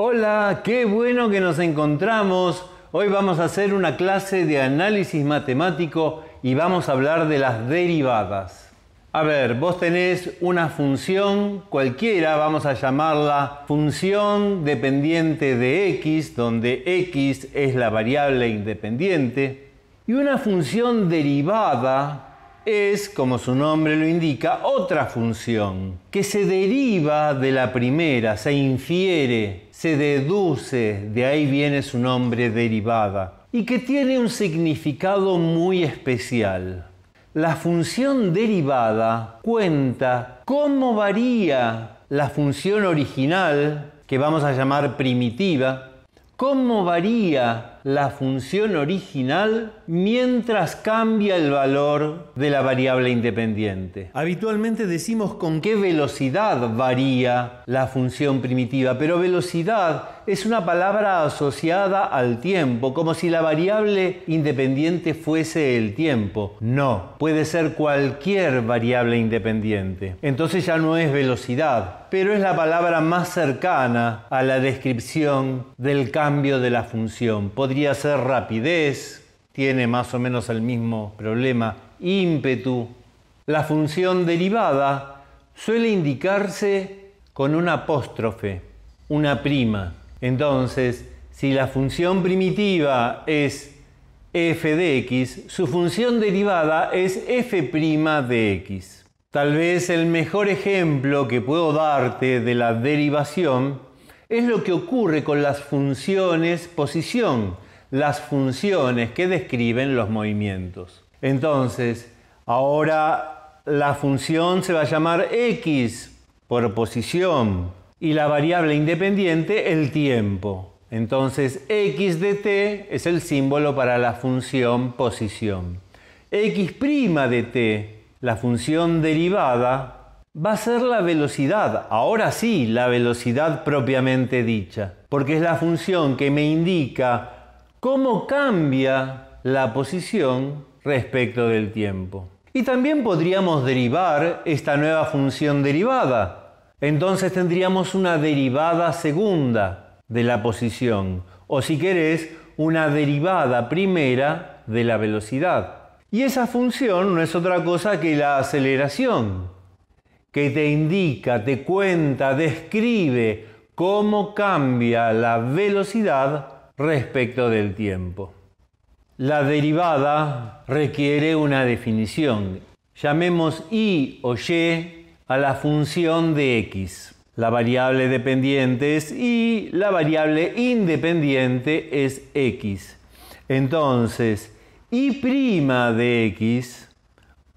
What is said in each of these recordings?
Hola, qué bueno que nos encontramos. Hoy vamos a hacer una clase de análisis matemático y vamos a hablar de las derivadas. A ver, vos tenés una función cualquiera, vamos a llamarla función dependiente de x, donde x es la variable independiente, y una función derivada es, como su nombre lo indica, otra función, que se deriva de la primera, se infiere, se deduce, de ahí viene su nombre derivada, y que tiene un significado muy especial. La función derivada cuenta cómo varía la función original, que vamos a llamar primitiva, cómo varía la función original mientras cambia el valor de la variable independiente. Habitualmente decimos con qué velocidad varía la función primitiva, pero velocidad es una palabra asociada al tiempo, como si la variable independiente fuese el tiempo. No, puede ser cualquier variable independiente. Entonces ya no es velocidad, pero es la palabra más cercana a la descripción del cambio de la función. Podría ser rapidez, tiene más o menos el mismo problema, ímpetu. La función derivada suele indicarse con un apóstrofe, una prima. Entonces, si la función primitiva es f de x, su función derivada es f' de x. Tal vez el mejor ejemplo que puedo darte de la derivación es lo que ocurre con las funciones posición, las funciones que describen los movimientos. Entonces, ahora la función se va a llamar x por posición y la variable independiente el tiempo. Entonces x de t es el símbolo para la función posición. x' de t, la función derivada, va a ser la velocidad, ahora sí, la velocidad propiamente dicha, porque es la función que me indica cómo cambia la posición respecto del tiempo. Y también podríamos derivar esta nueva función derivada, entonces tendríamos una derivada segunda de la posición, o si querés, una derivada primera de la velocidad. Y esa función no es otra cosa que la aceleración, que te indica, te cuenta, describe cómo cambia la velocidad respecto del tiempo. La derivada requiere una definición. Llamemos i o y a la función de x. La variable dependiente es y, la variable independiente es x. Entonces, y' de x,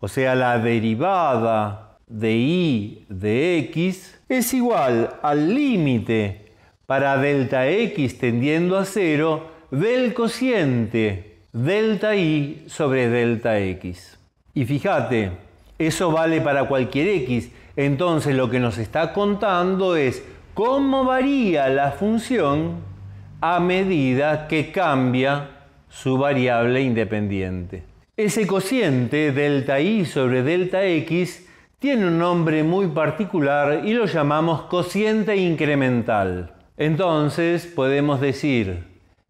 o sea, la derivada de y de x, es igual al límite para delta x tendiendo a cero del cociente delta y sobre delta x. Y fíjate, eso vale para cualquier x. Entonces lo que nos está contando es cómo varía la función a medida que cambia su variable independiente. Ese cociente delta y sobre delta x tiene un nombre muy particular y lo llamamos cociente incremental. Entonces podemos decir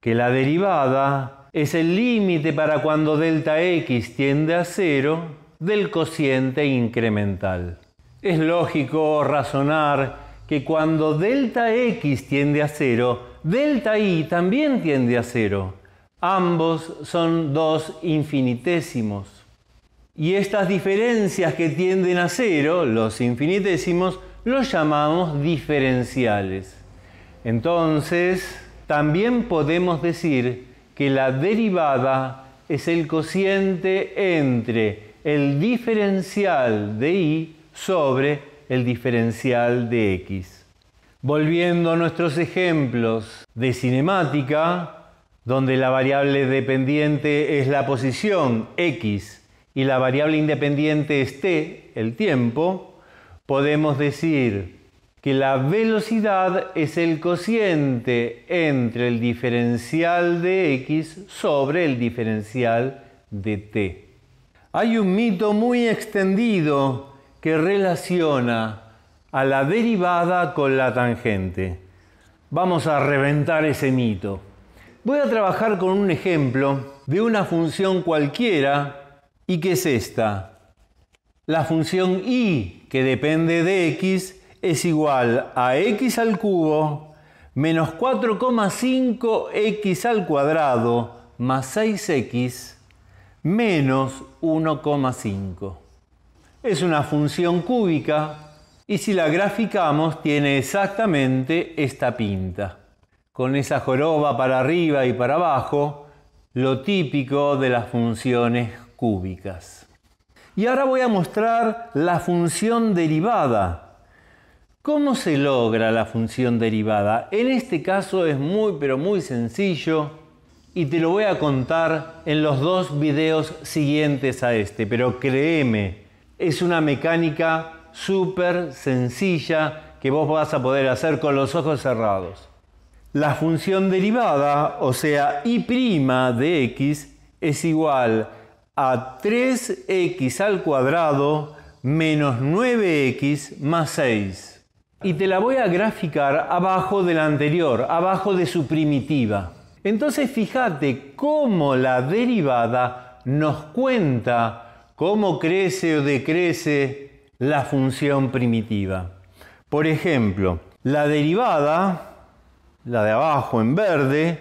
que la derivada es el límite para cuando delta x tiende a 0 del cociente incremental. Es lógico razonar que cuando delta x tiende a cero, delta y también tiende a cero. Ambos son dos infinitésimos. Y estas diferencias que tienden a cero, los infinitésimos, los llamamos diferenciales. Entonces, también podemos decir que la derivada es el cociente entre el diferencial de y sobre el diferencial de x. Volviendo a nuestros ejemplos de cinemática, donde la variable dependiente es la posición x y la variable independiente es t, el tiempo, podemos decir que la velocidad es el cociente entre el diferencial de x sobre el diferencial de t. Hay un mito muy extendido que relaciona a la derivada con la tangente. Vamos a reventar ese mito. Voy a trabajar con un ejemplo de una función cualquiera y que es esta. La función y, que depende de x, es igual a x al cubo menos 4,5x al cuadrado más 6x menos 1,5. Es una función cúbica y si la graficamos tiene exactamente esta pinta. Con esa joroba para arriba y para abajo, lo típico de las funciones cúbicas. Y ahora voy a mostrar la función derivada ¿Cómo se logra la función derivada? En este caso es muy pero muy sencillo y te lo voy a contar en los dos videos siguientes a este, pero créeme, es una mecánica súper sencilla que vos vas a poder hacer con los ojos cerrados. La función derivada, o sea, y' de x, es igual a 3x al cuadrado menos 9x más 6. Y te la voy a graficar abajo de la anterior, abajo de su primitiva. Entonces fíjate cómo la derivada nos cuenta cómo crece o decrece la función primitiva. Por ejemplo, la derivada, la de abajo en verde,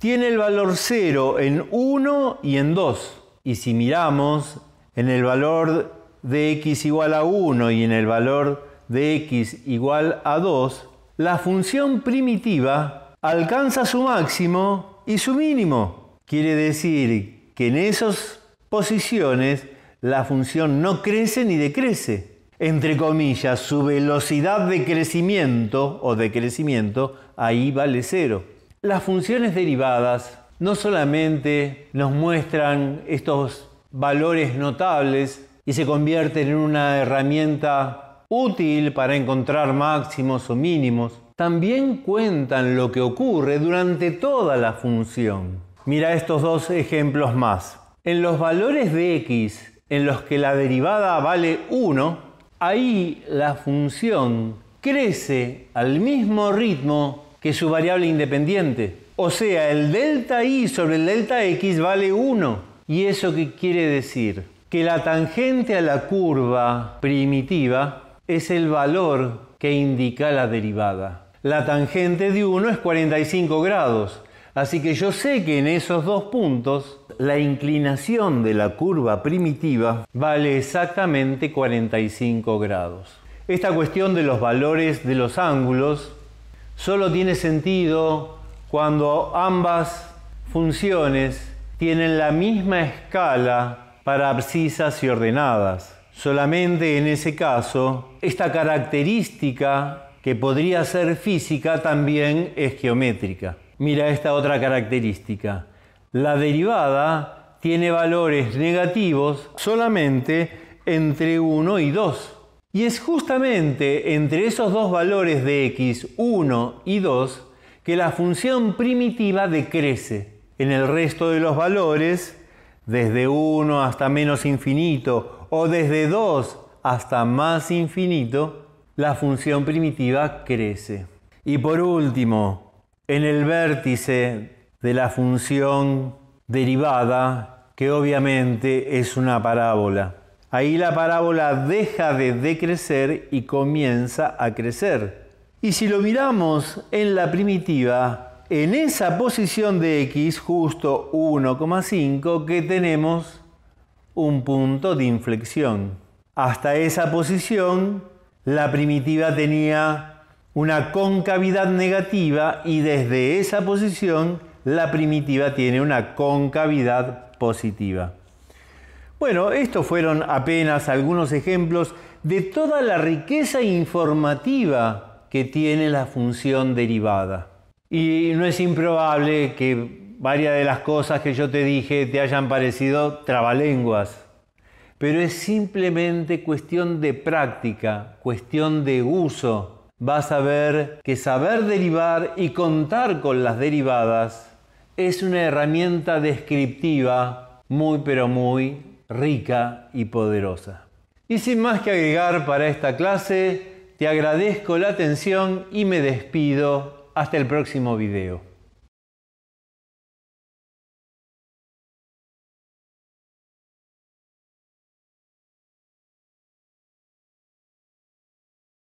tiene el valor 0 en 1 y en 2. Y si miramos en el valor de x igual a 1 y en el valor de x igual a 2, la función primitiva alcanza su máximo y su mínimo. Quiere decir que en esas posiciones la función no crece ni decrece. Entre comillas, su velocidad de crecimiento o decrecimiento ahí vale cero. Las funciones derivadas no solamente nos muestran estos valores notables y se convierten en una herramienta útil para encontrar máximos o mínimos, también cuentan lo que ocurre durante toda la función. Mira estos dos ejemplos más. En los valores de x en los que la derivada vale 1, ahí la función crece al mismo ritmo que su variable independiente. O sea, el delta y sobre el delta x vale 1. ¿Y eso qué quiere decir? Que la tangente a la curva primitiva es el valor que indica la derivada la tangente de 1 es 45 grados. Así que yo sé que en esos dos puntos la inclinación de la curva primitiva vale exactamente 45 grados. Esta cuestión de los valores de los ángulos solo tiene sentido cuando ambas funciones tienen la misma escala para abscisas y ordenadas. Solamente en ese caso, esta característica que podría ser física, también es geométrica. Mira esta otra característica. La derivada tiene valores negativos solamente entre 1 y 2. Y es justamente entre esos dos valores de x, 1 y 2, que la función primitiva decrece. En el resto de los valores, desde 1 hasta menos infinito o desde 2 hasta más infinito, la función primitiva crece. Y por último, en el vértice de la función derivada, que obviamente es una parábola. Ahí la parábola deja de decrecer y comienza a crecer. Y si lo miramos en la primitiva, en esa posición de x justo 1,5 que tenemos un punto de inflexión. Hasta esa posición la primitiva tenía una concavidad negativa y desde esa posición la primitiva tiene una concavidad positiva. Bueno, estos fueron apenas algunos ejemplos de toda la riqueza informativa que tiene la función derivada. Y no es improbable que varias de las cosas que yo te dije te hayan parecido trabalenguas pero es simplemente cuestión de práctica, cuestión de uso. Vas a ver que saber derivar y contar con las derivadas es una herramienta descriptiva muy pero muy rica y poderosa. Y sin más que agregar para esta clase, te agradezco la atención y me despido hasta el próximo video.